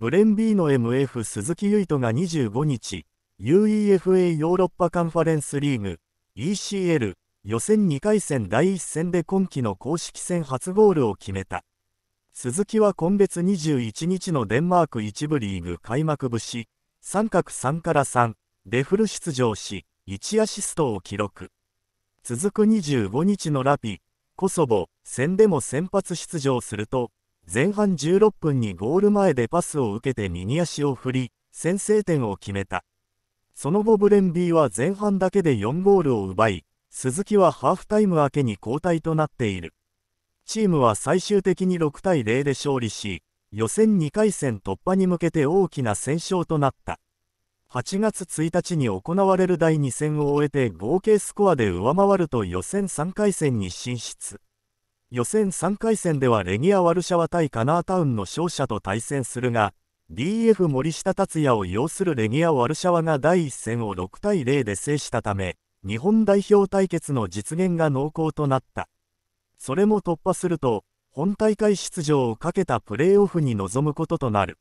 ブレンビーノ MF 鈴木唯斗が25日、UEFA ヨーロッパカンファレンスリーグ ECL 予選2回戦第1戦で今季の公式戦初ゴールを決めた。鈴木は今月21日のデンマーク1部リーグ開幕部し、三角3から3でフル出場し、1アシストを記録。続く25日のラピ、コソボ戦でも先発出場すると、前半16分にゴール前でパスを受けて右足を振り、先制点を決めた。その後ブレンビーは前半だけで4ゴールを奪い、鈴木はハーフタイム明けに交代となっている。チームは最終的に6対0で勝利し、予選2回戦突破に向けて大きな戦勝となった。8月1日に行われる第2戦を終えて合計スコアで上回ると予選3回戦に進出。予選3回戦ではレギア・ワルシャワ対カナータウンの勝者と対戦するが DF 森下達也を擁するレギア・ワルシャワが第1戦を6対0で制したため日本代表対決の実現が濃厚となったそれも突破すると本大会出場をかけたプレーオフに臨むこととなる